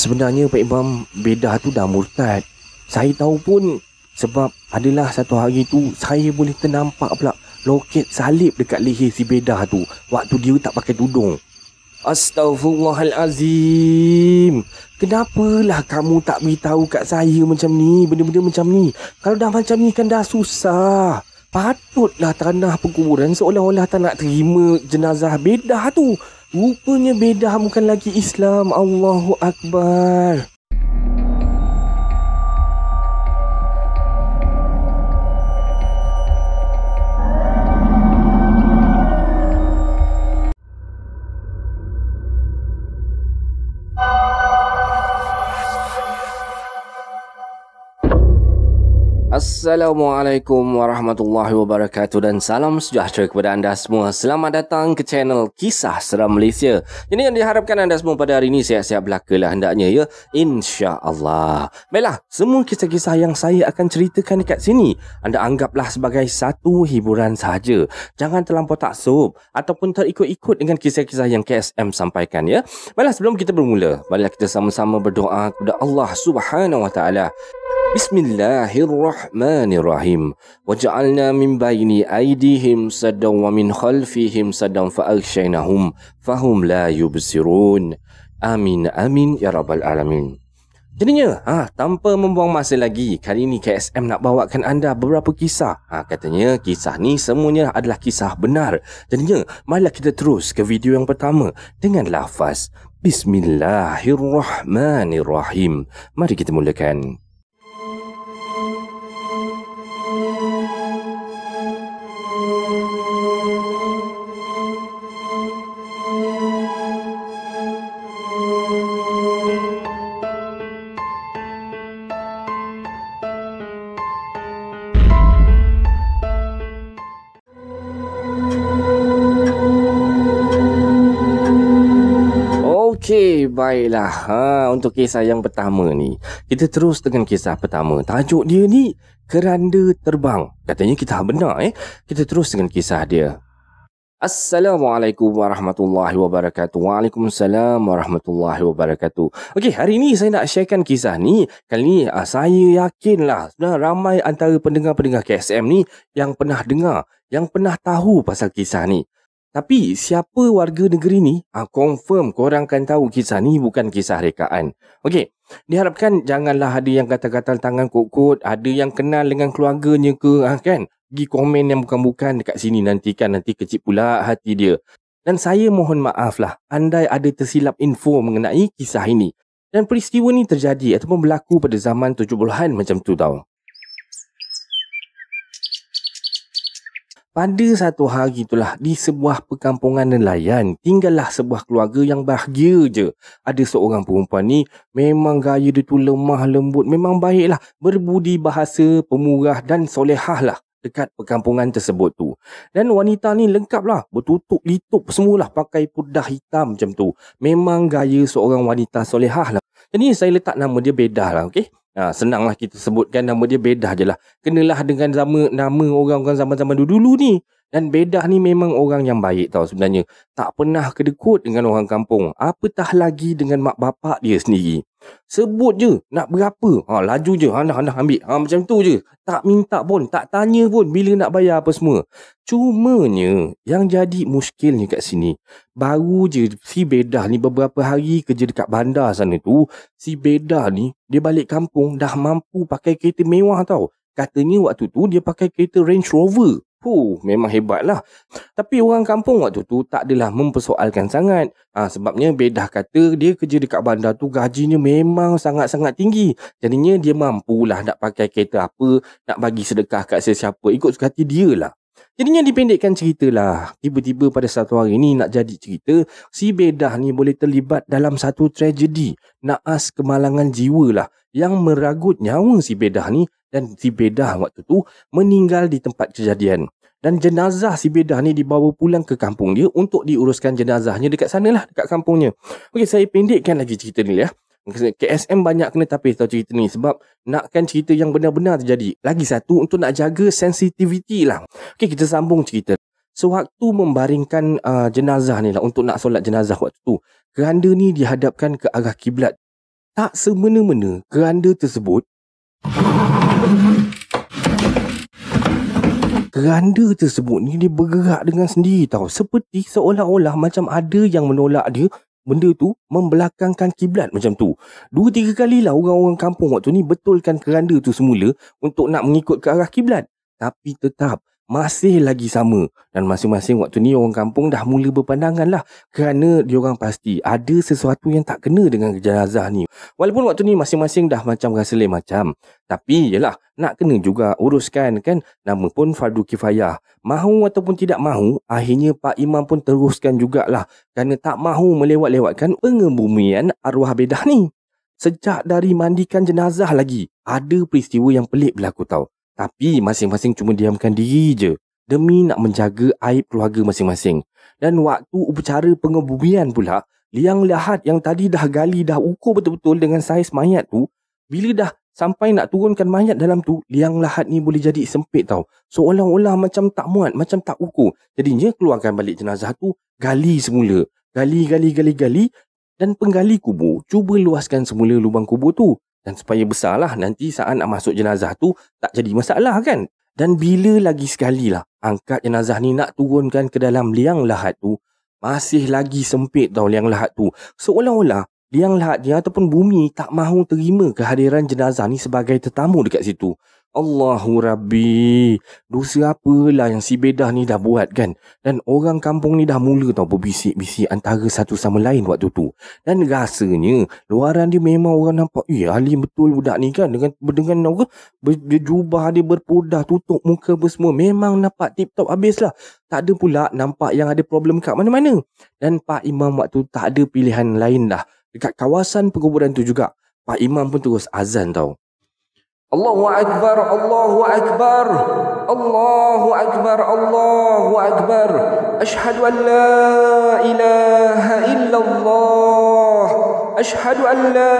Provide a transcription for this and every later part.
Sebenarnya Pak Imam bedah tu dah murtad. Saya tahu pun sebab adalah satu hari tu saya boleh ternampak pula loket salib dekat leher si bedah tu waktu dia tak pakai tudung. Astaghfirullahalazim. Kenapalah kamu tak beritahu kat saya macam ni, benda-benda macam ni. Kalau dah macam ni kan dah susah. Patutlah tanah perkuburan seolah-olah tak nak terima jenazah bedah tu. Rupanya bedah bukan lagi Islam. Allahu Akbar. Assalamualaikum warahmatullahi wabarakatuh dan salam sejahtera kepada anda semua. Selamat datang ke channel Kisah Seram Malaysia. Ini yang diharapkan anda semua pada hari ini sihat-sihat lah hendaknya ya. Insya-Allah. Baiklah, semua kisah-kisah yang saya akan ceritakan dekat sini, anda anggaplah sebagai satu hiburan sahaja. Jangan terlampau taksub ataupun terikut-ikut dengan kisah-kisah yang KSM sampaikan ya. Baiklah, sebelum kita bermula, marilah kita sama-sama berdoa kepada Allah Subhanahu Wa Taala. بسم الله الرحمن الرحيم وجعلنا من بين أيديهم سدا ومن خلفهم سدا فأغشيناهم فهم لا يبصرون آمين آمين يا رب العالمين Jadinya, ha, tanpa membuang masa lagi, kali ini KSM nak bawakan anda beberapa kisah. Ha, katanya, kisah ni semuanya adalah kisah benar. Jadinya, malah kita terus ke video yang pertama dengan lafaz Bismillahirrahmanirrahim. Mari kita mulakan. baiklah. Ha, untuk kisah yang pertama ni. Kita terus dengan kisah pertama. Tajuk dia ni, keranda terbang. Katanya kita benar eh. Kita terus dengan kisah dia. Assalamualaikum warahmatullahi wabarakatuh. Waalaikumsalam warahmatullahi wabarakatuh. Okey, hari ini saya nak sharekan kisah ni. Kali ni ah, saya yakinlah sudah ramai antara pendengar-pendengar KSM ni yang pernah dengar, yang pernah tahu pasal kisah ni. Tapi siapa warga negeri ni? Ah, confirm korang kan tahu kisah ni bukan kisah rekaan. Okey, diharapkan janganlah ada yang kata-kata tangan kot-kot, ada yang kenal dengan keluarganya ke, ah, kan? Pergi komen yang bukan-bukan dekat sini nanti kan, nanti kecil pula hati dia. Dan saya mohon maaf lah, andai ada tersilap info mengenai kisah ini. Dan peristiwa ni terjadi ataupun berlaku pada zaman tujuh bulan macam tu tau. Pada satu hari itulah di sebuah perkampungan nelayan tinggallah sebuah keluarga yang bahagia je. Ada seorang perempuan ni memang gaya dia tu lemah lembut, memang baiklah, berbudi bahasa, pemurah dan solehah lah dekat perkampungan tersebut tu. Dan wanita ni lengkap lah, bertutup litup semualah pakai pudah hitam macam tu. Memang gaya seorang wanita solehah lah. Jadi saya letak nama dia bedah lah, okey? Ha, senanglah kita sebutkan nama dia bedah je lah. Kenalah dengan nama, nama orang-orang zaman-zaman dulu-dulu ni. Dan bedah ni memang orang yang baik tau sebenarnya. Tak pernah kedekut dengan orang kampung. Apatah lagi dengan mak bapak dia sendiri. Sebut je nak berapa. Ha, laju je. Ha, nak, ambil. Ha, macam tu je. Tak minta pun. Tak tanya pun bila nak bayar apa semua. Cumanya yang jadi muskilnya kat sini. Baru je si bedah ni beberapa hari kerja dekat bandar sana tu. Si bedah ni dia balik kampung dah mampu pakai kereta mewah tau. Katanya waktu tu dia pakai kereta Range Rover. Hu, memang hebatlah. Tapi orang kampung waktu tu tak adalah mempersoalkan sangat. Ha, sebabnya bedah kata dia kerja dekat bandar tu gajinya memang sangat-sangat tinggi. Jadinya dia mampulah nak pakai kereta apa, nak bagi sedekah kat sesiapa. Ikut suka hati dia lah. Jadinya dipendekkan cerita lah. Tiba-tiba pada satu hari ni nak jadi cerita, si bedah ni boleh terlibat dalam satu tragedi. Naas kemalangan jiwa lah yang meragut nyawa si bedah ni dan si bedah waktu tu meninggal di tempat kejadian. Dan jenazah si bedah ni dibawa pulang ke kampung dia untuk diuruskan jenazahnya dekat sanalah, dekat kampungnya. Okey, saya pendekkan lagi cerita ni lah. Ya. KSM banyak kena tapis tau cerita ni sebab nakkan cerita yang benar-benar terjadi. Lagi satu untuk nak jaga sensitiviti lah. Okay kita sambung cerita. Sewaktu membaringkan uh, jenazah ni lah untuk nak solat jenazah waktu tu, keranda ni dihadapkan ke arah kiblat. Tak semena-mena keranda tersebut Keranda tersebut ni dia bergerak dengan sendiri tau. Seperti seolah-olah macam ada yang menolak dia benda tu membelakangkan kiblat macam tu. Dua tiga kali lah orang-orang kampung waktu ni betulkan keranda tu semula untuk nak mengikut ke arah kiblat. Tapi tetap masih lagi sama dan masing-masing waktu ni orang kampung dah mula berpandangan lah kerana diorang pasti ada sesuatu yang tak kena dengan jenazah ni walaupun waktu ni masing-masing dah macam rasa lain macam tapi yelah nak kena juga uruskan kan nama pun Fardu Kifayah mahu ataupun tidak mahu akhirnya Pak Imam pun teruskan jugalah kerana tak mahu melewat-lewatkan pengebumian arwah bedah ni sejak dari mandikan jenazah lagi ada peristiwa yang pelik berlaku tau tapi masing-masing cuma diamkan diri je demi nak menjaga aib keluarga masing-masing. Dan waktu upacara pengebumian pula, Liang Lahat yang tadi dah gali dah ukur betul-betul dengan saiz mayat tu, bila dah sampai nak turunkan mayat dalam tu, Liang Lahat ni boleh jadi sempit tau. Seolah-olah so, macam tak muat, macam tak ukur. Jadinya keluarkan balik jenazah tu, gali semula. Gali, gali, gali, gali. Dan penggali kubur, cuba luaskan semula lubang kubur tu. Dan supaya besarlah nanti saat nak masuk jenazah tu tak jadi masalah kan. Dan bila lagi sekali lah angkat jenazah ni nak turunkan ke dalam liang lahat tu, masih lagi sempit tau liang lahat tu. Seolah-olah liang lahat dia ataupun bumi tak mahu terima kehadiran jenazah ni sebagai tetamu dekat situ. Allahu Rabbi. Dosa apalah yang si bedah ni dah buat kan. Dan orang kampung ni dah mula tau berbisik-bisik antara satu sama lain waktu tu. Dan rasanya luaran dia memang orang nampak. Eh alim betul budak ni kan. Dengan dengan orang ber, berjubah dia berpudah tutup muka apa semua. Memang nampak tip top habis lah. Tak ada pula nampak yang ada problem kat mana-mana. Dan Pak Imam waktu tu tak ada pilihan lain dah. Dekat kawasan perkuburan tu juga. Pak Imam pun terus azan tau. Allahu Akbar, Allahu Akbar, Allahu Akbar, Allahu Akbar. Ashhadu an la ilaha illallah. Ashhadu an la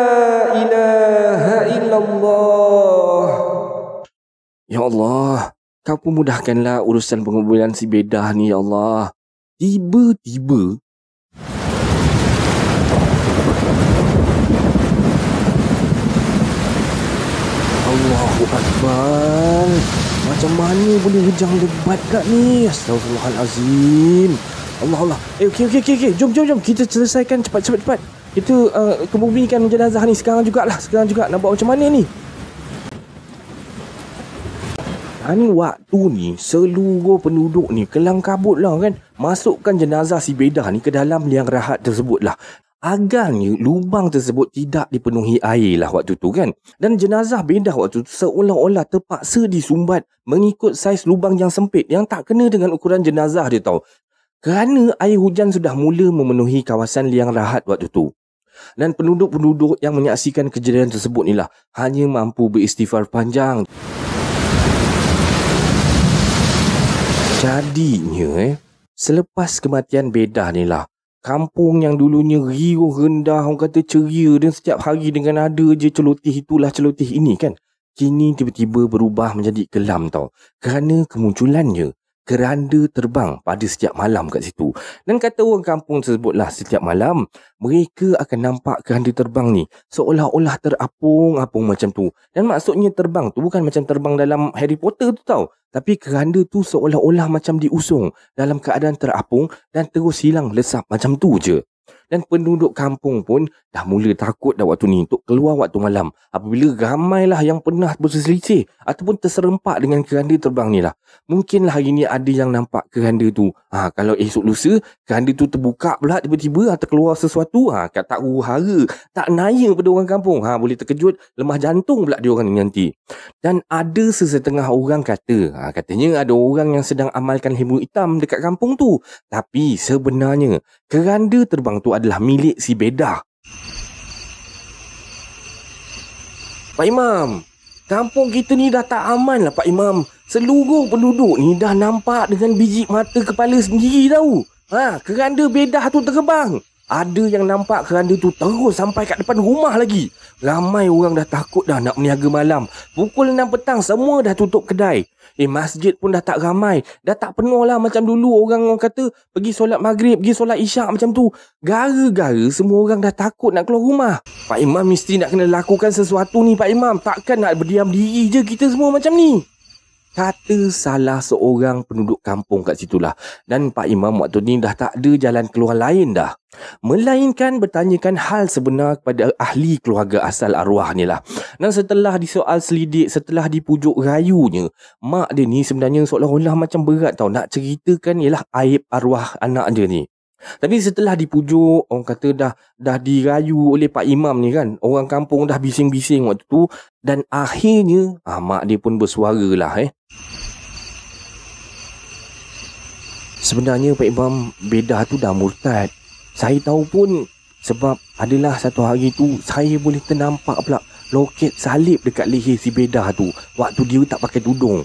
ilaha illallah. Ya Allah, kau pemudahkanlah urusan pengumpulan si bedah ni, Ya Allah. Tiba-tiba, Allahu Akbar Macam mana boleh hujan lebat kat ni Astagfirullahalazim Allah Allah Eh okey okey okey okay. Jom jom jom Kita selesaikan cepat cepat cepat Kita uh, eh, kemubingkan jenazah ni sekarang jugalah Sekarang juga nak buat macam mana ni Dan waktu ni seluruh penduduk ni kelang kabut lah kan Masukkan jenazah si bedah ni ke dalam liang rahat tersebut lah agaknya lubang tersebut tidak dipenuhi air lah waktu tu kan. Dan jenazah bedah waktu tu seolah-olah terpaksa disumbat mengikut saiz lubang yang sempit yang tak kena dengan ukuran jenazah dia tau. Kerana air hujan sudah mula memenuhi kawasan liang rahat waktu tu. Dan penduduk-penduduk yang menyaksikan kejadian tersebut inilah hanya mampu beristighfar panjang. Jadinya eh, selepas kematian bedah inilah Kampung yang dulunya riuh rendah Orang kata ceria Dan setiap hari dengan ada je celoteh itulah celoteh ini kan Kini tiba-tiba berubah menjadi kelam tau Kerana kemunculannya keranda terbang pada setiap malam kat situ. Dan kata orang kampung tersebutlah setiap malam mereka akan nampak keranda terbang ni seolah-olah terapung-apung macam tu. Dan maksudnya terbang tu bukan macam terbang dalam Harry Potter tu tau. Tapi keranda tu seolah-olah macam diusung dalam keadaan terapung dan terus hilang lesap macam tu je dan penduduk kampung pun dah mula takut dah waktu ni untuk keluar waktu malam apabila ramailah yang pernah berselisih ataupun terserempak dengan keranda terbang ni lah. Mungkinlah hari ni ada yang nampak keranda tu. Ha, kalau esok lusa, keranda tu terbuka pula tiba-tiba atau keluar sesuatu, ha, kat tak huru-hara, tak naya pada orang kampung. Ha, boleh terkejut, lemah jantung pula dia ni nanti. Dan ada sesetengah orang kata, ha, katanya ada orang yang sedang amalkan hibur hitam dekat kampung tu. Tapi sebenarnya, keranda terbang tu adalah milik si Beda. Pak Imam, kampung kita ni dah tak aman lah Pak Imam. Seluruh penduduk ni dah nampak dengan biji mata kepala sendiri tau. Ha, keranda bedah tu terbang. Ada yang nampak keranda tu terus sampai kat depan rumah lagi. Ramai orang dah takut dah nak meniaga malam. Pukul 6 petang semua dah tutup kedai. Eh masjid pun dah tak ramai. Dah tak penuh lah macam dulu orang orang kata pergi solat maghrib, pergi solat isyak macam tu. Gara-gara semua orang dah takut nak keluar rumah. Pak Imam mesti nak kena lakukan sesuatu ni Pak Imam. Takkan nak berdiam diri je kita semua macam ni kata salah seorang penduduk kampung kat situlah. Dan Pak Imam waktu ni dah tak ada jalan keluar lain dah. Melainkan bertanyakan hal sebenar kepada ahli keluarga asal arwah ni lah. Dan setelah disoal selidik, setelah dipujuk rayunya, mak dia ni sebenarnya seolah-olah macam berat tau. Nak ceritakan ialah aib arwah anak dia ni. Tapi setelah dipujuk, orang kata dah dah dirayu oleh Pak Imam ni kan. Orang kampung dah bising-bising waktu tu. Dan akhirnya, ah, mak dia pun bersuara lah eh. Sebenarnya Pak Imam bedah tu dah murtad. Saya tahu pun sebab adalah satu hari tu saya boleh ternampak pula loket salib dekat leher si bedah tu. Waktu dia tak pakai tudung.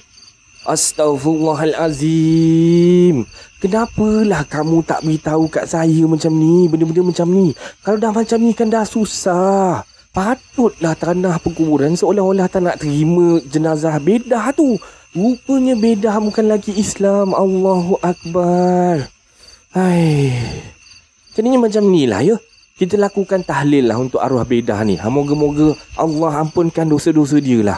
Astaghfirullahalazim. Kenapalah kamu tak beritahu kat saya macam ni, benda-benda macam ni. Kalau dah macam ni kan dah susah. Patutlah tanah perkuburan seolah-olah tak nak terima jenazah bedah tu. Rupanya bedah bukan lagi Islam. Allahu Akbar. Hai. Jadinya macam ni lah ya. Kita lakukan tahlil lah untuk arwah bedah ni. Ha, moga-moga Allah ampunkan dosa-dosa dia lah.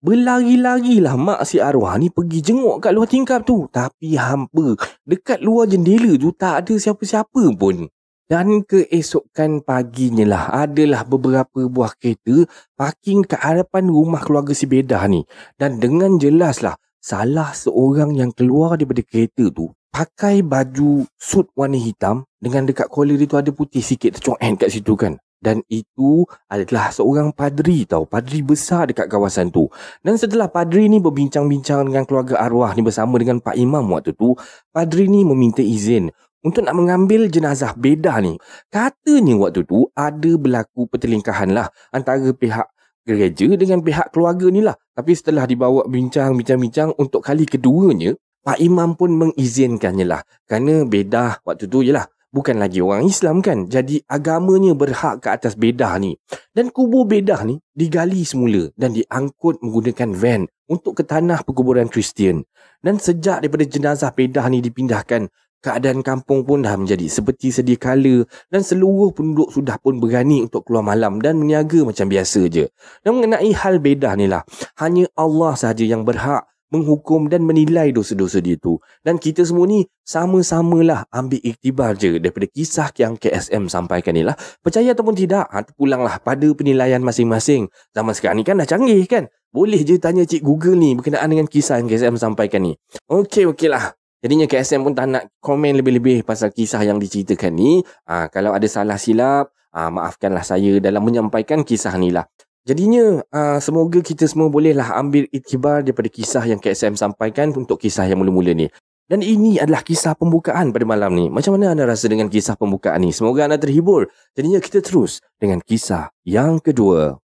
Berlari-larilah mak si arwah ni pergi jenguk kat luar tingkap tu. Tapi hampa, dekat luar jendela tu tak ada siapa-siapa pun. Dan keesokan paginya lah, adalah beberapa buah kereta parking kat hadapan rumah keluarga si bedah ni. Dan dengan jelas lah, salah seorang yang keluar daripada kereta tu, pakai baju suit warna hitam dengan dekat collar dia tu ada putih sikit tercoen kat situ kan dan itu adalah seorang padri tau padri besar dekat kawasan tu dan setelah padri ni berbincang-bincang dengan keluarga arwah ni bersama dengan pak imam waktu tu padri ni meminta izin untuk nak mengambil jenazah bedah ni katanya waktu tu ada berlaku pertelingkahan lah antara pihak gereja dengan pihak keluarga ni lah tapi setelah dibawa bincang-bincang-bincang untuk kali keduanya Pak Imam pun mengizinkannya lah kerana bedah waktu tu je lah bukan lagi orang Islam kan. Jadi agamanya berhak ke atas bedah ni. Dan kubur bedah ni digali semula dan diangkut menggunakan van untuk ke tanah perkuburan Kristian. Dan sejak daripada jenazah bedah ni dipindahkan, keadaan kampung pun dah menjadi seperti sedia kala dan seluruh penduduk sudah pun berani untuk keluar malam dan meniaga macam biasa je. Dan mengenai hal bedah ni lah, hanya Allah sahaja yang berhak menghukum dan menilai dosa-dosa dia tu. Dan kita semua ni sama-samalah ambil iktibar je daripada kisah yang KSM sampaikan ni lah. Percaya ataupun tidak, ha, pulanglah pada penilaian masing-masing. Zaman sekarang ni kan dah canggih kan? Boleh je tanya Cik Google ni berkenaan dengan kisah yang KSM sampaikan ni. Okey, okey lah. Jadinya KSM pun tak nak komen lebih-lebih pasal kisah yang diceritakan ni. Ha, kalau ada salah silap, ha, maafkanlah saya dalam menyampaikan kisah ni lah. Jadinya uh, semoga kita semua bolehlah ambil itibar daripada kisah yang KSM sampaikan untuk kisah yang mula-mula ni. Dan ini adalah kisah pembukaan pada malam ni. Macam mana anda rasa dengan kisah pembukaan ni? Semoga anda terhibur. Jadinya kita terus dengan kisah yang kedua.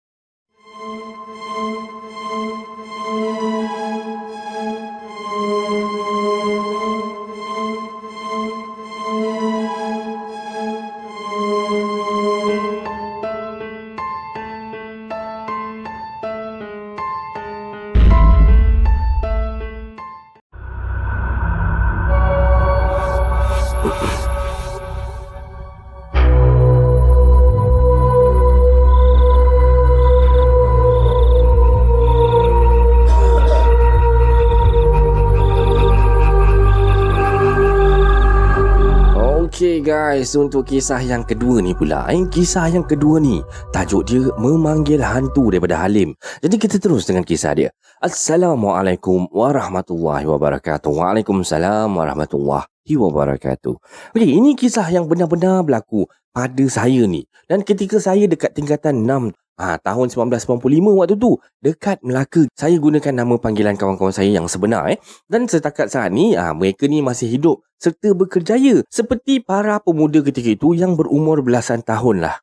guys untuk kisah yang kedua ni pula. Eh, kisah yang kedua ni. Tajuk dia memanggil hantu daripada Halim. Jadi kita terus dengan kisah dia. Assalamualaikum warahmatullahi wabarakatuh. Waalaikumsalam warahmatullahi wabarakatuh. Okey, ini kisah yang benar-benar berlaku pada saya ni. Dan ketika saya dekat tingkatan 6 Ah ha, tahun 1995 waktu tu dekat Melaka saya gunakan nama panggilan kawan-kawan saya yang sebenar eh dan setakat saat ni ah ha, mereka ni masih hidup serta berkerjaya seperti para pemuda ketika itu yang berumur belasan tahun lah.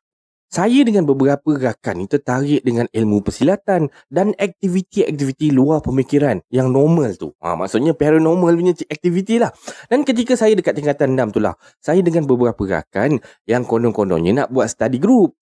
Saya dengan beberapa rakan ni tertarik dengan ilmu persilatan dan aktiviti-aktiviti luar pemikiran yang normal tu. Ha, maksudnya paranormal punya aktiviti lah. Dan ketika saya dekat tingkatan 6 tu lah, saya dengan beberapa rakan yang konon-kononnya nak buat study group.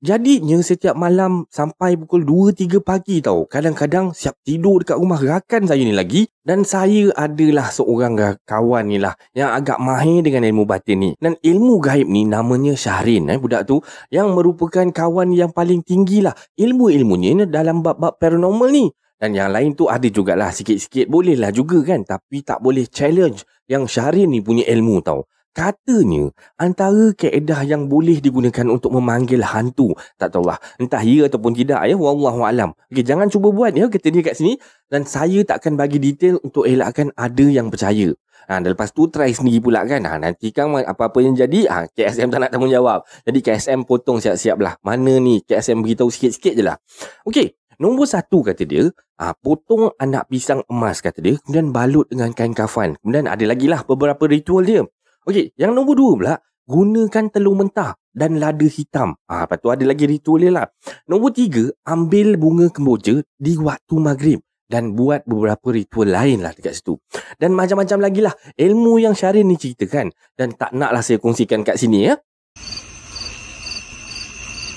Jadinya setiap malam sampai pukul 2-3 pagi tau Kadang-kadang siap tidur dekat rumah rakan saya ni lagi Dan saya adalah seorang kawan ni lah Yang agak mahir dengan ilmu batin ni Dan ilmu gaib ni namanya Syahrin eh budak tu Yang merupakan kawan yang paling tinggi lah Ilmu-ilmunya ni dalam bab-bab paranormal ni dan yang lain tu ada jugalah sikit-sikit boleh lah juga kan. Tapi tak boleh challenge yang Syahrin ni punya ilmu tau. Katanya, antara keedah yang boleh digunakan untuk memanggil hantu. Tak tahulah, entah ya ataupun tidak ya. Wallahualam. Okey, jangan cuba buat ya, kata dia kat sini. Dan saya tak akan bagi detail untuk elakkan ada yang percaya. Ha, dan lepas tu, try sendiri pula kan. Ha, nanti kan apa-apa yang jadi, ha, KSM tak nak tanggungjawab. Jadi KSM potong siap-siap lah. Mana ni, KSM beritahu sikit-sikit je lah. Okey, Nombor satu kata dia, ha, potong anak pisang emas kata dia, kemudian balut dengan kain kafan. Kemudian ada lagi lah beberapa ritual dia. Okey, yang nombor dua pula, gunakan telur mentah dan lada hitam. Ah, ha, lepas tu ada lagi ritual dia lah. Nombor tiga, ambil bunga kemboja di waktu maghrib dan buat beberapa ritual lain lah dekat situ. Dan macam-macam lagi lah ilmu yang Syarin ni ceritakan dan tak nak lah saya kongsikan kat sini ya.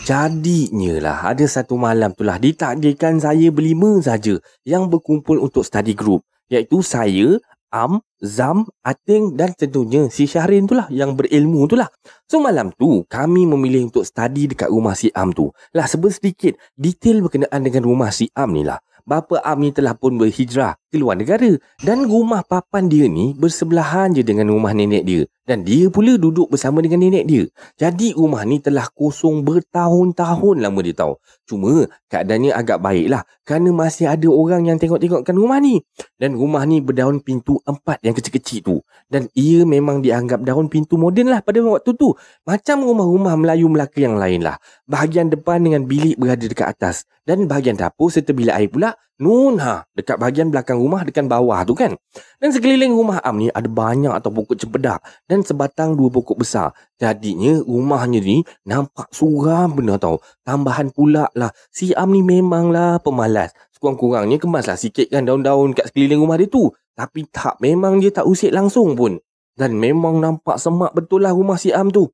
Jadinya lah ada satu malam tu lah ditakdirkan saya berlima saja yang berkumpul untuk study group. Iaitu saya, Am, Zam, Ating dan tentunya si Syahrin tu lah yang berilmu tu lah. So malam tu kami memilih untuk study dekat rumah si Am tu. Lah sebut detail berkenaan dengan rumah si Am ni lah bapa Ami telah pun berhijrah ke luar negara dan rumah papan dia ni bersebelahan je dengan rumah nenek dia dan dia pula duduk bersama dengan nenek dia. Jadi rumah ni telah kosong bertahun-tahun lama dia tahu. Cuma keadaannya agak baiklah kerana masih ada orang yang tengok-tengokkan rumah ni. Dan rumah ni berdaun pintu empat yang kecil-kecil tu. Dan ia memang dianggap daun pintu moden lah pada waktu tu. Macam rumah-rumah Melayu Melaka yang lain lah. Bahagian depan dengan bilik berada dekat atas. Dan bahagian dapur serta bilik air pula Nun ha, dekat bahagian belakang rumah dekat bawah tu kan. Dan sekeliling rumah Am ni ada banyak atau pokok cempedak dan sebatang dua pokok besar. Jadinya rumahnya ni nampak suram benar tau. Tambahan pula lah si Am ni memanglah pemalas. Sekurang-kurangnya kemaslah sikit kan daun-daun kat sekeliling rumah dia tu. Tapi tak memang dia tak usik langsung pun. Dan memang nampak semak betul lah rumah si Am tu.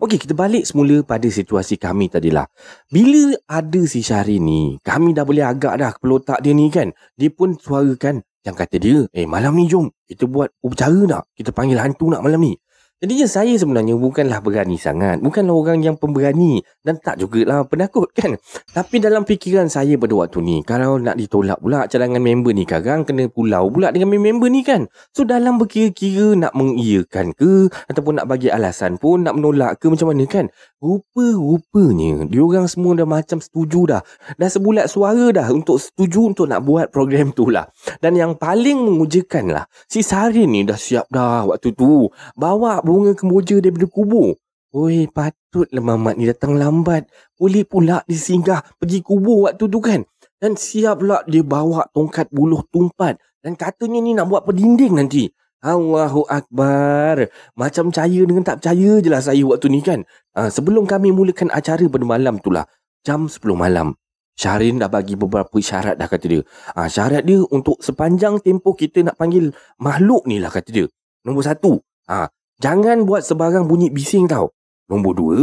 Okey, kita balik semula pada situasi kami tadi lah. Bila ada si Syahrin ni, kami dah boleh agak dah kepala otak dia ni kan. Dia pun suarakan yang kata dia, eh malam ni jom, kita buat upacara nak. Kita panggil hantu nak malam ni. Jadinya saya sebenarnya bukanlah berani sangat. Bukanlah orang yang pemberani dan tak juga jugalah penakut kan. Tapi dalam fikiran saya pada waktu ni, kalau nak ditolak pula cadangan member ni sekarang, kena pulau pula dengan member ni kan. So dalam berkira-kira nak mengiyakan ke ataupun nak bagi alasan pun, nak menolak ke macam mana kan. Rupa-rupanya, diorang semua dah macam setuju dah. Dah sebulat suara dah untuk setuju untuk nak buat program tu lah. Dan yang paling mengujakan lah, si Sari ni dah siap dah waktu tu. Bawa bunga kemboja daripada kubur. Oi, patutlah mamat ni datang lambat. Boleh pula disinggah pergi kubur waktu tu kan. Dan siap pula dia bawa tongkat buluh tumpat. Dan katanya ni nak buat perdinding nanti. Allahu Akbar. Macam percaya dengan tak percaya je lah saya waktu ni kan. Ha, sebelum kami mulakan acara pada malam tu lah. Jam 10 malam. Syahrin dah bagi beberapa syarat dah kata dia. Ha, syarat dia untuk sepanjang tempoh kita nak panggil makhluk ni lah kata dia. Nombor satu. Ha, Jangan buat sebarang bunyi bising tau. Nombor dua,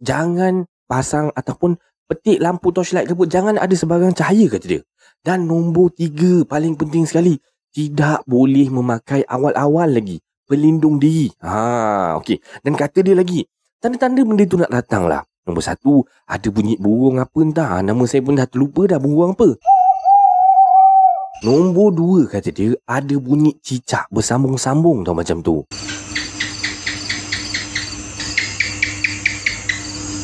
jangan pasang ataupun petik lampu torchlight ke pun. Jangan ada sebarang cahaya kata dia. Dan nombor tiga, paling penting sekali. Tidak boleh memakai awal-awal lagi. Pelindung diri. Ha, okay. Dan kata dia lagi, tanda-tanda benda tu nak datang lah. Nombor satu, ada bunyi burung apa entah. Ha, nama saya pun dah terlupa dah burung apa. Nombor dua kata dia, ada bunyi cicak bersambung-sambung tau macam tu.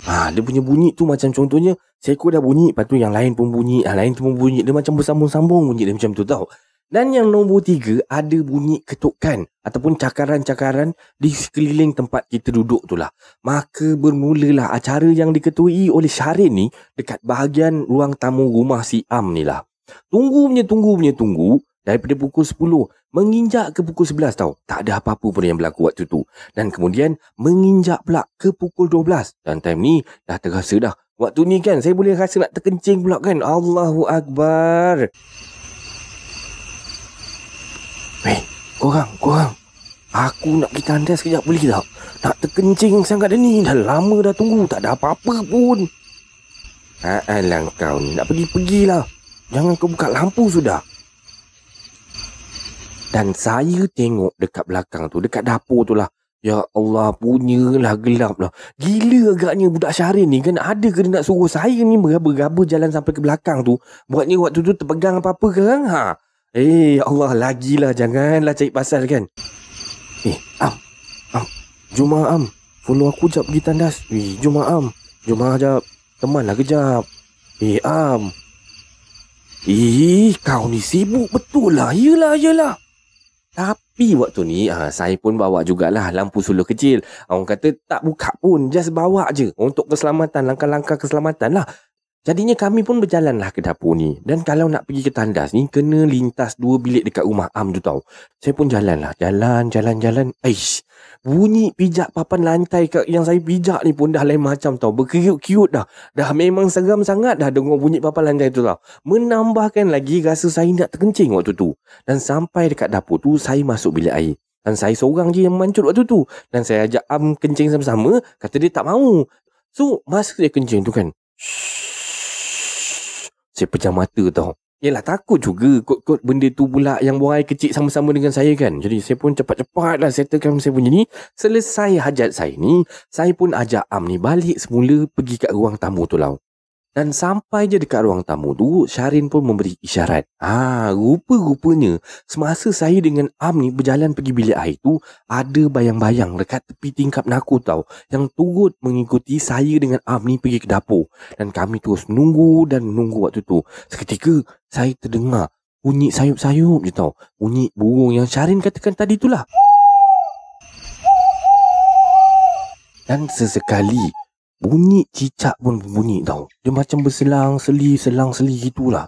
Ha, dia punya bunyi tu macam contohnya Seko dah bunyi Lepas tu yang lain pun bunyi Yang lain tu pun bunyi Dia macam bersambung-sambung bunyi dia macam tu tau Dan yang nombor tiga Ada bunyi ketukan Ataupun cakaran-cakaran Di sekeliling tempat kita duduk tu lah Maka bermulalah acara yang diketuai oleh Syarin ni Dekat bahagian ruang tamu rumah si Am ni lah Tunggu punya tunggu punya tunggu daripada pukul 10 menginjak ke pukul 11 tau. Tak ada apa-apa pun yang berlaku waktu tu. Dan kemudian menginjak pula ke pukul 12. Dan time ni dah terasa dah. Waktu ni kan saya boleh rasa nak terkencing pula kan. Allahu Akbar. Weh, korang, korang. Aku nak kita anda sekejap boleh tak? Nak terkencing sangat dah ni. Dah lama dah tunggu. Tak ada apa-apa pun. Alang kau ni. Nak pergi-pergilah. Jangan kau buka lampu sudah. Dan saya tengok dekat belakang tu, dekat dapur tu lah. Ya Allah, punyalah gelap lah. Gila agaknya budak Syahrin ni kan ada ke dia nak suruh saya ni meraba-raba jalan sampai ke belakang tu. Buatnya waktu tu terpegang apa-apa ke kan? Ha? Eh, ya Allah, lagilah. Janganlah cari pasal kan. Eh, Am. Am. Jumlah Am. Follow aku jap pergi tandas. Eh, Jumlah Am. Jumlah jap. Temanlah kejap. Eh, Am. Ih, kau ni sibuk betul lah. Yelah, yelah. Tapi waktu ni ha, saya pun bawa jugalah lampu solar kecil. Orang kata tak buka pun just bawa je untuk keselamatan langkah-langkah keselamatan lah. Jadinya kami pun berjalanlah ke dapur ni. Dan kalau nak pergi ke tandas ni, kena lintas dua bilik dekat rumah Am tu tau. Saya pun jalanlah. Jalan, jalan, jalan. Aish. Bunyi pijak papan lantai yang saya pijak ni pun dah lain macam tau. Berkiut-kiut dah. Dah memang seram sangat dah dengar bunyi papan lantai tu tau. Menambahkan lagi rasa saya nak terkencing waktu tu. Dan sampai dekat dapur tu, saya masuk bilik air. Dan saya seorang je yang mancut waktu tu. Dan saya ajak Am kencing sama-sama. Kata dia tak mau. So, masa dia kencing tu kan. Shhh saya pejam mata tau. Yelah takut juga kot-kot benda tu pula yang buang air kecil sama-sama dengan saya kan. Jadi saya pun cepat-cepat lah settlekan saya punya ni. Selesai hajat saya ni, saya pun ajak Am ni balik semula pergi kat ruang tamu tu lah. Dan sampai je dekat ruang tamu tu, Syarin pun memberi isyarat. Ah, ha, rupa-rupanya, semasa saya dengan Am ni berjalan pergi bilik air tu, ada bayang-bayang dekat tepi tingkap naku tau, yang turut mengikuti saya dengan Am ni pergi ke dapur. Dan kami terus nunggu dan menunggu waktu tu. Seketika, saya terdengar bunyi sayup-sayup je tau. Bunyi burung yang Syarin katakan tadi tu lah. Dan sesekali, bunyi cicak pun bunyi tau. Dia macam berselang-seli, selang-seli gitulah.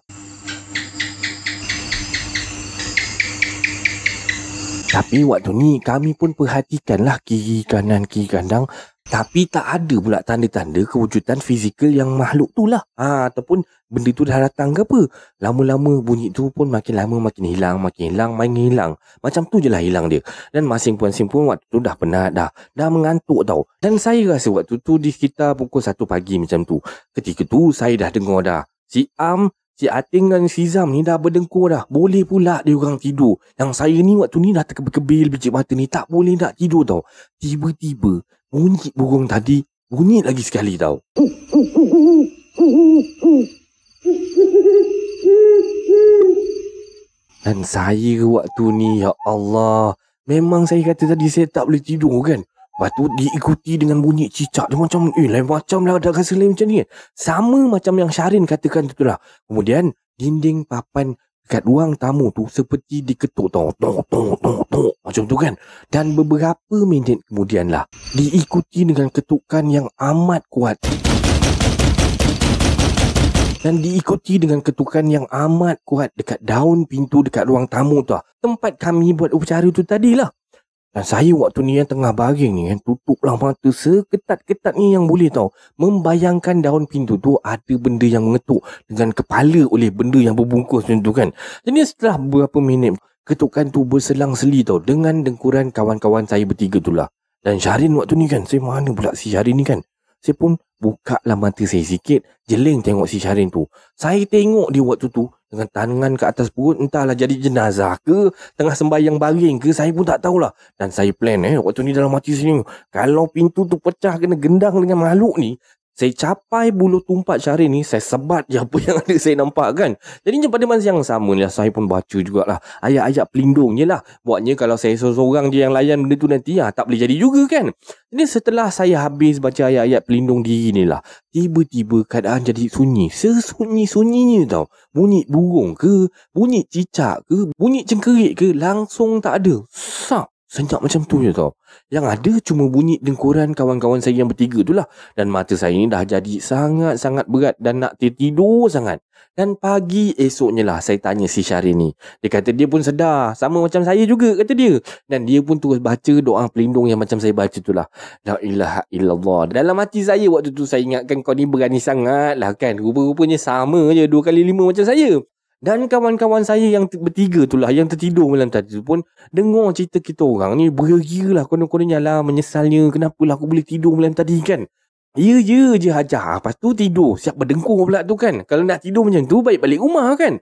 Tapi waktu ni kami pun perhatikanlah kiri kanan kiri kanan tapi tak ada pula tanda-tanda kewujudan fizikal yang makhluk tu lah. Ha, ataupun benda tu dah datang ke apa. Lama-lama bunyi tu pun makin lama makin hilang, makin hilang, makin hilang. Macam tu je lah hilang dia. Dan masing puan sim pun waktu tu dah penat dah. Dah mengantuk tau. Dan saya rasa waktu tu di sekitar pukul 1 pagi macam tu. Ketika tu saya dah dengar dah. Si Am Si Ating dan si Zam ni dah berdengkur dah. Boleh pula dia orang tidur. Yang saya ni waktu ni dah terkebil-kebil biji mata ni. Tak boleh nak tidur tau. Tiba-tiba bunyi burung tadi. Bunyi lagi sekali tau. Dan saya waktu ni, Ya Allah. Memang saya kata tadi saya tak boleh tidur kan. Lepas tu diikuti dengan bunyi cicak tu macam eh lain macam lah dah rasa lain macam ni. Eh. Sama macam yang Syarin katakan tu lah. Kemudian dinding papan dekat ruang tamu tu seperti diketuk tau. Tok tok tok tok macam tu kan. Dan beberapa minit kemudian lah diikuti dengan ketukan yang amat kuat. Dan diikuti dengan ketukan yang amat kuat dekat daun pintu dekat ruang tamu tu lah. Tempat kami buat upacara tu tadilah. Dan saya waktu ni yang tengah baring ni, yang tutuplah mata seketat-ketat ni yang boleh tau. Membayangkan daun pintu tu ada benda yang mengetuk dengan kepala oleh benda yang berbungkus macam tu kan. Jadi setelah beberapa minit, ketukan tu berselang seli tau dengan dengkuran kawan-kawan saya bertiga tu lah. Dan Syahrin waktu ni kan, saya mana pula si Syahrin ni kan saya pun buka lah mata saya sikit, jeling tengok si Syarin tu. Saya tengok dia waktu tu dengan tangan ke atas perut, entahlah jadi jenazah ke, tengah sembahyang baring ke, saya pun tak tahulah. Dan saya plan eh, waktu ni dalam mati sini, kalau pintu tu pecah kena gendang dengan makhluk ni, saya capai bulu tumpat cari ni, saya sebat je apa yang ada saya nampak kan. Jadi pada masa yang sama ni, lah, saya pun baca jugalah. Ayat-ayat pelindung je lah. Buatnya kalau saya seorang je yang layan benda tu nanti, ya, tak boleh jadi juga kan. Jadi setelah saya habis baca ayat-ayat pelindung diri ni lah, tiba-tiba keadaan jadi sunyi. Sesunyi-sunyinya tau. Bunyi burung ke, bunyi cicak ke, bunyi cengkerik ke, langsung tak ada. Sak. Senyap macam tu je tau Yang ada cuma bunyi dengkuran kawan-kawan saya yang bertiga tu lah Dan mata saya ni dah jadi sangat-sangat berat Dan nak tertidur sangat Dan pagi esoknya lah saya tanya si Syahrin ni Dia kata dia pun sedar Sama macam saya juga kata dia Dan dia pun terus baca doa pelindung yang macam saya baca tu lah La ilaha illallah Dalam hati saya waktu tu saya ingatkan kau ni berani sangat lah kan Rupa-rupanya sama je dua kali lima macam saya dan kawan-kawan saya yang bertiga tu lah Yang tertidur malam tadi tu pun Dengar cerita kita orang ni Bergira lah konon-kononnya lah Menyesalnya Kenapalah aku boleh tidur malam tadi kan Ya ya je Hajar Lepas tu tidur Siap berdengkur pula tu kan Kalau nak tidur macam tu Baik balik rumah kan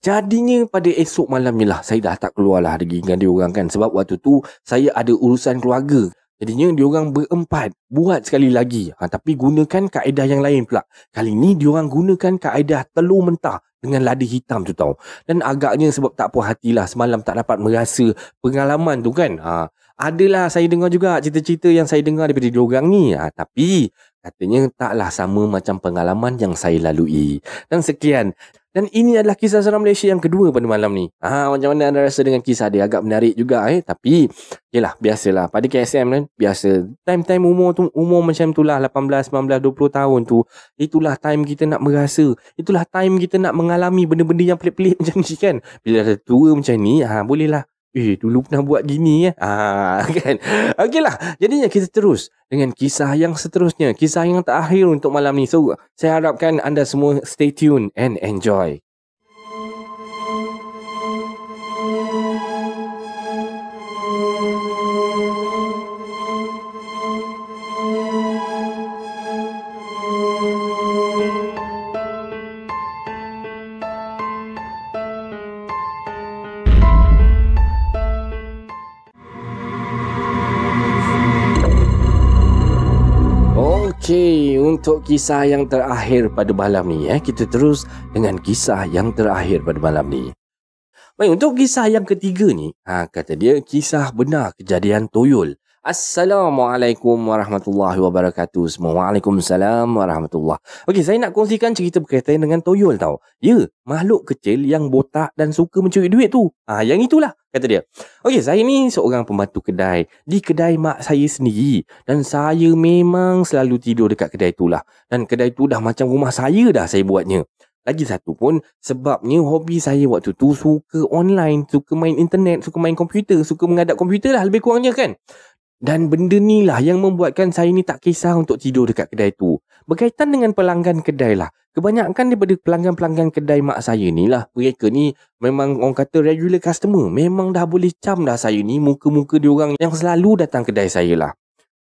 Jadinya pada esok malam ni lah Saya dah tak keluar lah Dengan dia orang kan Sebab waktu tu Saya ada urusan keluarga Jadinya diorang berempat buat sekali lagi. Ha, tapi gunakan kaedah yang lain pula. Kali ni diorang gunakan kaedah telur mentah dengan lada hitam tu tau. Dan agaknya sebab tak puas hatilah semalam tak dapat merasa pengalaman tu kan. Ha, adalah saya dengar juga cerita-cerita yang saya dengar daripada diorang ni. Ha, tapi katanya taklah sama macam pengalaman yang saya lalui. Dan sekian. Dan ini adalah kisah seram Malaysia yang kedua pada malam ni. Ah, macam mana anda rasa dengan kisah dia? Agak menarik juga eh. Tapi, yelah, biasalah. Pada KSM kan, biasa. Time-time umur tu, umur macam tu lah. 18, 19, 20 tahun tu. Itulah time kita nak merasa. Itulah time kita nak mengalami benda-benda yang pelik-pelik macam ni kan. Bila dah tua macam ni, ah, bolehlah Eh dulu pernah buat gini ya. Ha kan. Okeylah. Jadinya kita terus dengan kisah yang seterusnya. Kisah yang terakhir untuk malam ni. So saya harapkan anda semua stay tune and enjoy. untuk kisah yang terakhir pada malam ni. Eh. Kita terus dengan kisah yang terakhir pada malam ni. Baik, untuk kisah yang ketiga ni, ha, kata dia kisah benar kejadian tuyul. Assalamualaikum warahmatullahi wabarakatuh semua. Waalaikumsalam warahmatullahi Okey, saya nak kongsikan cerita berkaitan dengan tuyul tau. Ya, makhluk kecil yang botak dan suka mencuri duit tu. Ah, ha, yang itulah. Kata dia, okay saya ni seorang pembantu kedai di kedai mak saya sendiri dan saya memang selalu tidur dekat kedai tu lah. Dan kedai tu dah macam rumah saya dah saya buatnya. Lagi satu pun sebabnya hobi saya waktu tu suka online, suka main internet, suka main komputer, suka mengadap komputer lah lebih kurangnya kan. Dan benda ni lah yang membuatkan saya ni tak kisah untuk tidur dekat kedai tu berkaitan dengan pelanggan kedai lah. Kebanyakan daripada pelanggan-pelanggan kedai mak saya ni lah. Mereka ni memang orang kata regular customer. Memang dah boleh cam dah saya ni muka-muka diorang yang selalu datang kedai saya lah.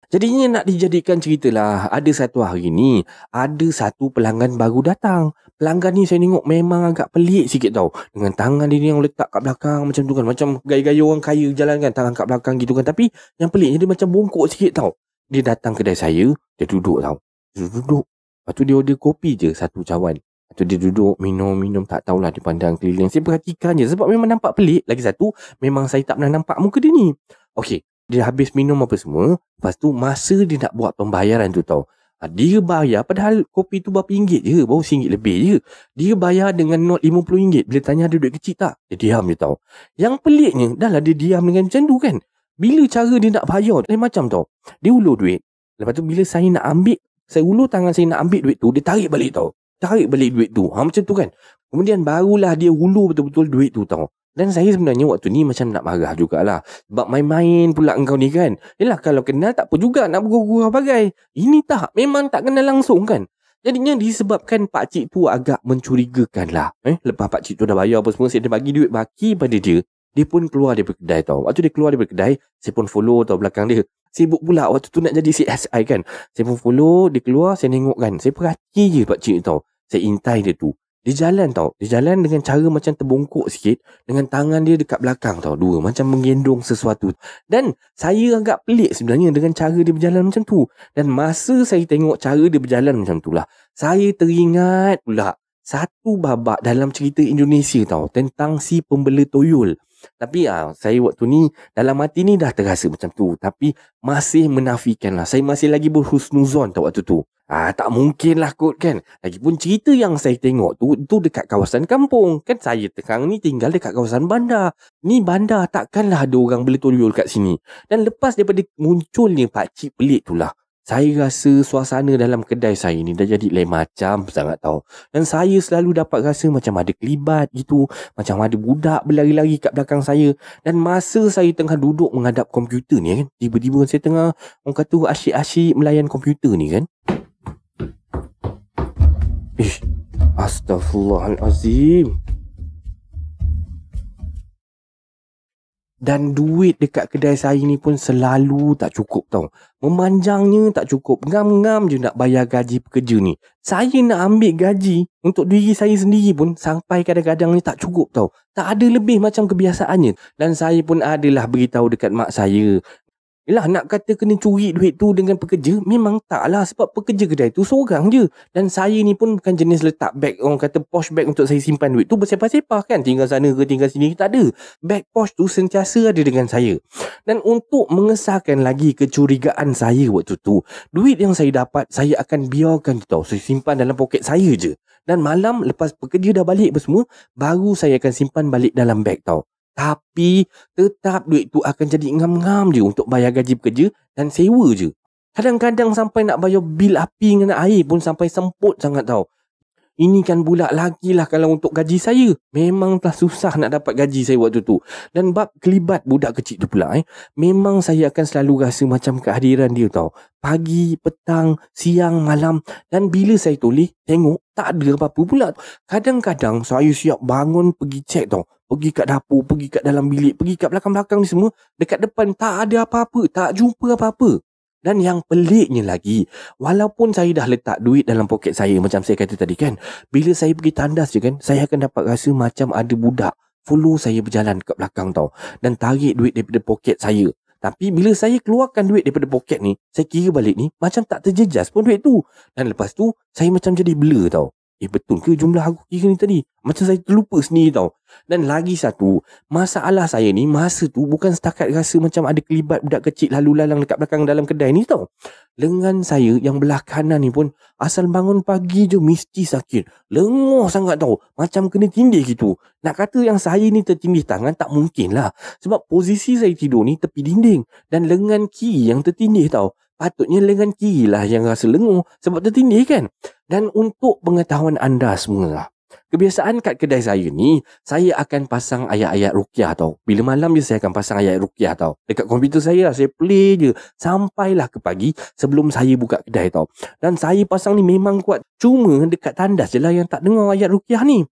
Jadinya nak dijadikan cerita lah. Ada satu hari ni, ada satu pelanggan baru datang. Pelanggan ni saya tengok memang agak pelik sikit tau. Dengan tangan dia ni yang letak kat belakang macam tu kan. Macam gaya-gaya orang kaya jalan kan. Tangan kat belakang gitu kan. Tapi yang peliknya dia macam bongkok sikit tau. Dia datang kedai saya, dia duduk tau. Dia duduk. Lepas tu dia order kopi je satu cawan. Lepas tu dia duduk minum-minum tak tahulah dia pandang keliling. Saya perhatikan je sebab memang nampak pelik. Lagi satu, memang saya tak pernah nampak muka dia ni. Okey, dia habis minum apa semua. Lepas tu masa dia nak buat pembayaran tu tau. Ah, dia bayar padahal kopi tu berapa ringgit je. Baru rm lebih je. Dia bayar dengan not RM50. Bila tanya ada duit kecil tak? Dia diam je tau. Yang peliknya, dah lah dia diam dengan macam tu kan. Bila cara dia nak bayar, lain macam tau. Dia ulur duit. Lepas tu bila saya nak ambil saya ulu tangan saya nak ambil duit tu, dia tarik balik tau. Tarik balik duit tu. Ha, macam tu kan. Kemudian barulah dia ulu betul-betul duit tu tau. Dan saya sebenarnya waktu ni macam nak marah jugalah. Sebab main-main pula engkau ni kan. Yelah kalau kenal tak apa juga nak bergurau-gurau bagai. Ini tak, memang tak kenal langsung kan. Jadinya disebabkan Pak Cik tu agak mencurigakan lah. Eh, lepas Pak Cik tu dah bayar apa semua, saya dah bagi duit baki pada dia. Dia pun keluar dari kedai tau. Waktu dia keluar dari kedai, saya pun follow tau belakang dia sibuk pula waktu tu nak jadi CSI kan. Saya pun follow, dia keluar, saya tengok kan. Saya perhati je Pak Cik tau. Saya intai dia tu. Dia jalan tau. Dia jalan dengan cara macam terbongkok sikit. Dengan tangan dia dekat belakang tau. Dua. Macam menggendong sesuatu. Dan saya agak pelik sebenarnya dengan cara dia berjalan macam tu. Dan masa saya tengok cara dia berjalan macam tu lah. Saya teringat pula satu babak dalam cerita Indonesia tau. Tentang si pembela toyol. Tapi ah uh, saya waktu ni dalam hati ni dah terasa macam tu. Tapi masih menafikan lah. Saya masih lagi berhusnuzon tak waktu tu. Ah tak mungkin lah kot kan. Lagipun cerita yang saya tengok tu tu dekat kawasan kampung. Kan saya sekarang ni tinggal dekat kawasan bandar. Ni bandar takkanlah ada orang beli tuyul kat sini. Dan lepas daripada munculnya pak cik pelik tu lah saya rasa suasana dalam kedai saya ni dah jadi lain macam sangat tau. Dan saya selalu dapat rasa macam ada kelibat gitu. Macam ada budak berlari-lari kat belakang saya. Dan masa saya tengah duduk menghadap komputer ni kan. Tiba-tiba saya tengah orang kata asyik-asyik melayan komputer ni kan. Ish. Astaghfirullahalazim. dan duit dekat kedai saya ni pun selalu tak cukup tau. Memanjangnya tak cukup. Ngam-ngam je nak bayar gaji pekerja ni. Saya nak ambil gaji untuk diri saya sendiri pun sampai kadang-kadang ni tak cukup tau. Tak ada lebih macam kebiasaannya. Dan saya pun adalah beritahu dekat mak saya. Yelah nak kata kena curi duit tu dengan pekerja Memang tak lah sebab pekerja kedai tu seorang je Dan saya ni pun bukan jenis letak bag Orang kata posh bag untuk saya simpan duit tu bersepah-sepah kan Tinggal sana ke tinggal sini tak ada Bag posh tu sentiasa ada dengan saya Dan untuk mengesahkan lagi kecurigaan saya waktu tu Duit yang saya dapat saya akan biarkan tau Saya simpan dalam poket saya je dan malam lepas pekerja dah balik apa semua, baru saya akan simpan balik dalam bag tau. Tapi tetap duit tu akan jadi ngam-ngam je untuk bayar gaji pekerja dan sewa je. Kadang-kadang sampai nak bayar bil api dengan air pun sampai semput sangat tau. Ini kan pula lagi lah kalau untuk gaji saya. Memang telah susah nak dapat gaji saya waktu tu. Dan bab kelibat budak kecil tu pula eh. Memang saya akan selalu rasa macam kehadiran dia tau. Pagi, petang, siang, malam. Dan bila saya tulis, tengok tak ada apa-apa pula. Kadang-kadang saya siap bangun pergi cek tau pergi kat dapur, pergi kat dalam bilik, pergi kat belakang-belakang ni semua, dekat depan tak ada apa-apa, tak jumpa apa-apa. Dan yang peliknya lagi, walaupun saya dah letak duit dalam poket saya macam saya kata tadi kan, bila saya pergi tandas je kan, saya akan dapat rasa macam ada budak follow saya berjalan kat belakang tau dan tarik duit daripada poket saya. Tapi bila saya keluarkan duit daripada poket ni, saya kira balik ni macam tak terjejas pun duit tu. Dan lepas tu, saya macam jadi blur tau. Eh betul ke jumlah aku kira ni tadi? Macam saya terlupa sendiri tau. Dan lagi satu, masalah saya ni masa tu bukan setakat rasa macam ada kelibat budak kecil lalu lalang dekat belakang dalam kedai ni tau. Lengan saya yang belah kanan ni pun asal bangun pagi je mesti sakit. Lenguh sangat tau. Macam kena tindih gitu. Nak kata yang saya ni tertindih tangan tak mungkin lah. Sebab posisi saya tidur ni tepi dinding. Dan lengan kiri yang tertindih tau patutnya lengan kiri lah yang rasa lenguh sebab tertindih kan. Dan untuk pengetahuan anda semua Kebiasaan kat kedai saya ni, saya akan pasang ayat-ayat rukyah tau. Bila malam je saya akan pasang ayat rukyah tau. Dekat komputer saya lah, saya play je. Sampailah ke pagi sebelum saya buka kedai tau. Dan saya pasang ni memang kuat. Cuma dekat tandas je lah yang tak dengar ayat rukyah ni.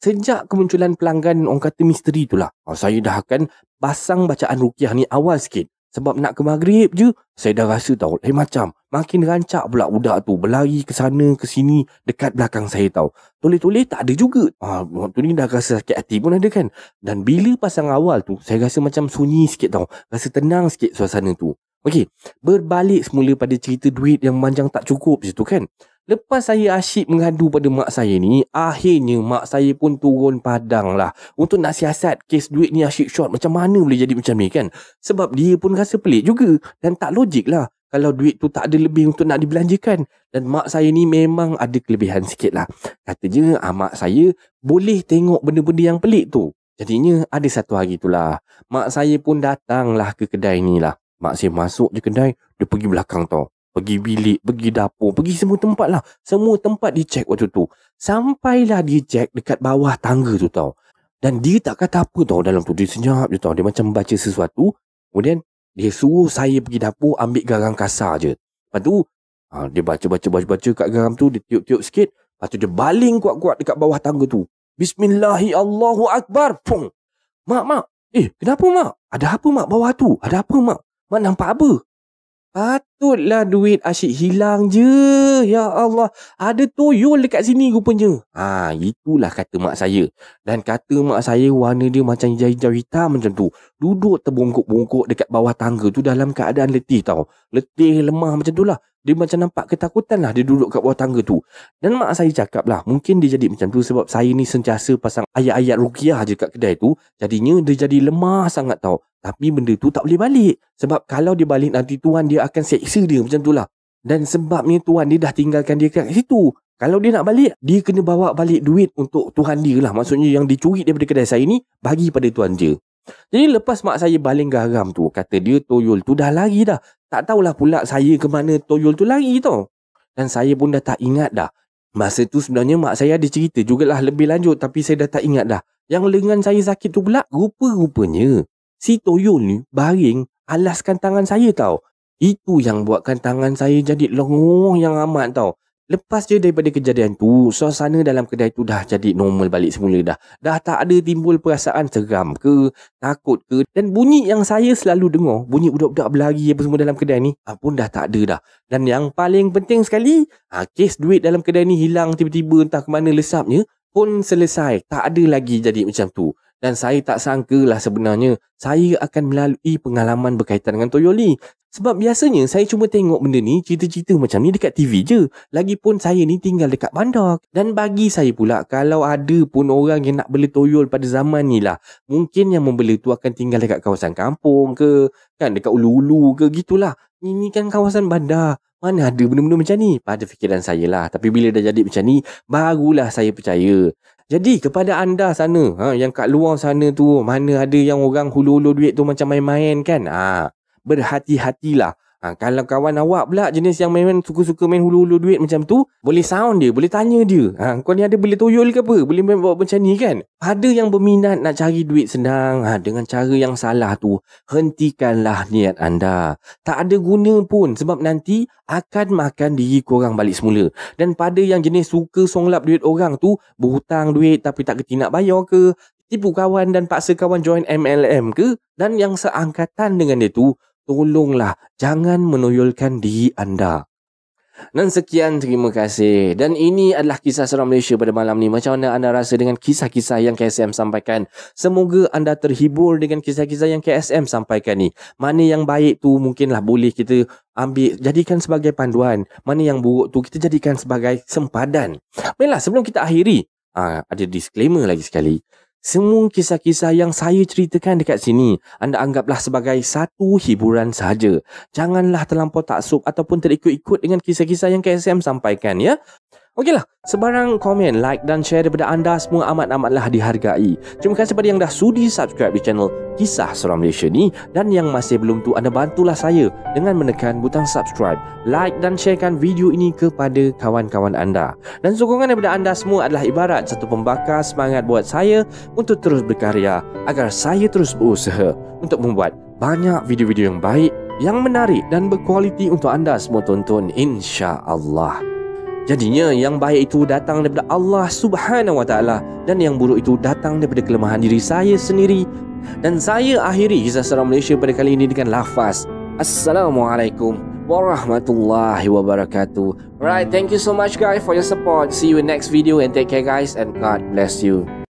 Sejak kemunculan pelanggan orang kata misteri tu lah. Ah, saya dah akan pasang bacaan rukyah ni awal sikit. Sebab nak ke maghrib je, saya dah rasa tau. Eh macam, makin rancak pula budak tu. Berlari ke sana, ke sini, dekat belakang saya tau. Toleh-toleh tak ada juga. Ah, waktu ni dah rasa sakit hati pun ada kan. Dan bila pasang awal tu, saya rasa macam sunyi sikit tau. Rasa tenang sikit suasana tu. Okey, berbalik semula pada cerita duit yang panjang tak cukup je tu kan. Lepas saya asyik mengadu pada mak saya ni, akhirnya mak saya pun turun padang lah. Untuk nak siasat kes duit ni asyik short, macam mana boleh jadi macam ni kan? Sebab dia pun rasa pelik juga dan tak logik lah kalau duit tu tak ada lebih untuk nak dibelanjakan. Dan mak saya ni memang ada kelebihan sikit lah. Kata je, ah, mak saya boleh tengok benda-benda yang pelik tu. Jadinya ada satu hari tu lah. Mak saya pun datanglah ke kedai ni lah. Mak saya masuk je kedai, dia pergi belakang tau. Pergi bilik, pergi dapur, pergi semua tempat lah. Semua tempat dicek waktu tu. Sampailah dia cek dekat bawah tangga tu tau. Dan dia tak kata apa tau dalam tu. Dia senyap je tau. Dia macam baca sesuatu. Kemudian dia suruh saya pergi dapur ambil garam kasar je. Lepas tu ha, dia baca, baca, baca, baca kat garam tu. Dia tiup-tiup sikit. Lepas tu dia baling kuat-kuat dekat bawah tangga tu. Bismillahirrahmanirrahim. Pung. Mak, mak. Eh, kenapa mak? Ada apa mak bawah tu? Ada apa mak? Mak nampak apa? Patutlah duit asyik hilang je. Ya Allah. Ada tuyul dekat sini rupanya. Ha, itulah kata mak saya. Dan kata mak saya warna dia macam hijau-hijau hitam macam tu. Duduk terbongkok-bongkok dekat bawah tangga tu dalam keadaan letih tau. Letih, lemah macam tu lah dia macam nampak ketakutan lah dia duduk kat bawah tangga tu. Dan mak saya cakap lah, mungkin dia jadi macam tu sebab saya ni sentiasa pasang ayat-ayat rukiah je kat kedai tu. Jadinya dia jadi lemah sangat tau. Tapi benda tu tak boleh balik. Sebab kalau dia balik nanti tuan dia akan seksa dia macam tu lah. Dan sebabnya tuan dia dah tinggalkan dia kat situ. Kalau dia nak balik, dia kena bawa balik duit untuk tuan dia lah. Maksudnya yang dicuri daripada kedai saya ni, bagi pada tuan dia. Jadi lepas mak saya baling garam tu, kata dia toyol tu dah lari dah. Tak tahulah pula saya ke mana toyol tu lari tu. Dan saya pun dah tak ingat dah. Masa tu sebenarnya mak saya ada cerita jugalah lebih lanjut tapi saya dah tak ingat dah. Yang lengan saya sakit tu pula, rupa-rupanya si toyol ni baring alaskan tangan saya tau. Itu yang buatkan tangan saya jadi longong yang amat tau. Lepas je daripada kejadian tu, suasana dalam kedai tu dah jadi normal balik semula dah. Dah tak ada timbul perasaan seram ke, takut ke. Dan bunyi yang saya selalu dengar, bunyi budak-budak berlari apa semua dalam kedai ni, ah, pun dah tak ada dah. Dan yang paling penting sekali, ha, kes duit dalam kedai ni hilang tiba-tiba entah ke mana lesapnya, pun selesai. Tak ada lagi jadi macam tu. Dan saya tak sangka lah sebenarnya saya akan melalui pengalaman berkaitan dengan Toyoli. Sebab biasanya saya cuma tengok benda ni, cerita-cerita macam ni dekat TV je. Lagipun saya ni tinggal dekat bandar. Dan bagi saya pula, kalau ada pun orang yang nak beli toyol pada zaman ni lah, mungkin yang membeli tu akan tinggal dekat kawasan kampung ke, kan dekat ulu-ulu ke, gitulah. Ini kan kawasan bandar. Mana ada benda-benda macam ni? Pada fikiran saya lah. Tapi bila dah jadi macam ni, barulah saya percaya. Jadi kepada anda sana, ha, yang kat luar sana tu, mana ada yang orang hulu-hulu duit tu macam main-main kan? ha, berhati-hatilah. Ha, kalau kawan awak pula jenis yang main-main suka-suka main hulu-hulu duit macam tu, boleh sound dia, boleh tanya dia. Ha, kau ni ada boleh toyol ke apa? Boleh main buat macam ni kan? Ada yang berminat nak cari duit senang ha, dengan cara yang salah tu, hentikanlah niat anda. Tak ada guna pun sebab nanti akan makan diri korang balik semula. Dan pada yang jenis suka songlap duit orang tu, berhutang duit tapi tak kerti nak bayar ke, tipu kawan dan paksa kawan join MLM ke, dan yang seangkatan dengan dia tu, tolonglah jangan menuyulkan diri anda. Dan sekian terima kasih. Dan ini adalah kisah seram Malaysia pada malam ni. Macam mana anda rasa dengan kisah-kisah yang KSM sampaikan? Semoga anda terhibur dengan kisah-kisah yang KSM sampaikan ni. Mana yang baik tu mungkinlah boleh kita ambil jadikan sebagai panduan. Mana yang buruk tu kita jadikan sebagai sempadan. Baiklah sebelum kita akhiri. Ah, ada disclaimer lagi sekali. Semua kisah-kisah yang saya ceritakan dekat sini, anda anggaplah sebagai satu hiburan sahaja. Janganlah terlampau taksub ataupun terikut-ikut dengan kisah-kisah yang KSM sampaikan, ya? Okeylah, sebarang komen, like dan share daripada anda semua amat-amatlah dihargai. Terima kasih kepada yang dah sudi subscribe di channel Kisah Seram Malaysia ni dan yang masih belum tu anda bantulah saya dengan menekan butang subscribe, like dan sharekan video ini kepada kawan-kawan anda. Dan sokongan daripada anda semua adalah ibarat satu pembakar semangat buat saya untuk terus berkarya agar saya terus berusaha untuk membuat banyak video-video yang baik, yang menarik dan berkualiti untuk anda semua tonton insya-Allah. Jadinya yang baik itu datang daripada Allah Subhanahu Wa Taala dan yang buruk itu datang daripada kelemahan diri saya sendiri. Dan saya akhiri kisah seram Malaysia pada kali ini dengan lafaz Assalamualaikum warahmatullahi wabarakatuh. Right, thank you so much guys for your support. See you in next video and take care guys and God bless you.